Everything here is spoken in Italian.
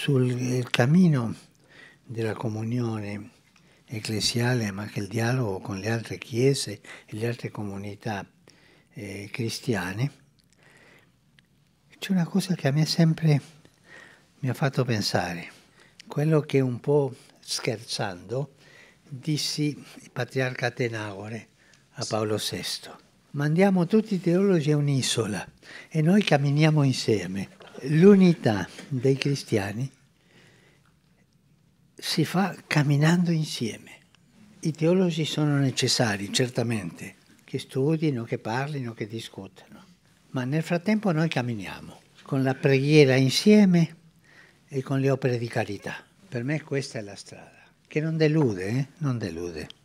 sul cammino della comunione ecclesiale, ma anche il dialogo con le altre chiese e le altre comunità eh, cristiane, c'è una cosa che a me sempre mi ha fatto pensare, quello che un po' scherzando dissi il patriarca Atenagore a Paolo VI. Mandiamo tutti i teologi a un'isola e noi camminiamo insieme l'unità dei cristiani si fa camminando insieme. I teologi sono necessari, certamente, che studino, che parlino, che discutano, ma nel frattempo noi camminiamo con la preghiera insieme e con le opere di carità. Per me questa è la strada, che non delude, eh? non delude.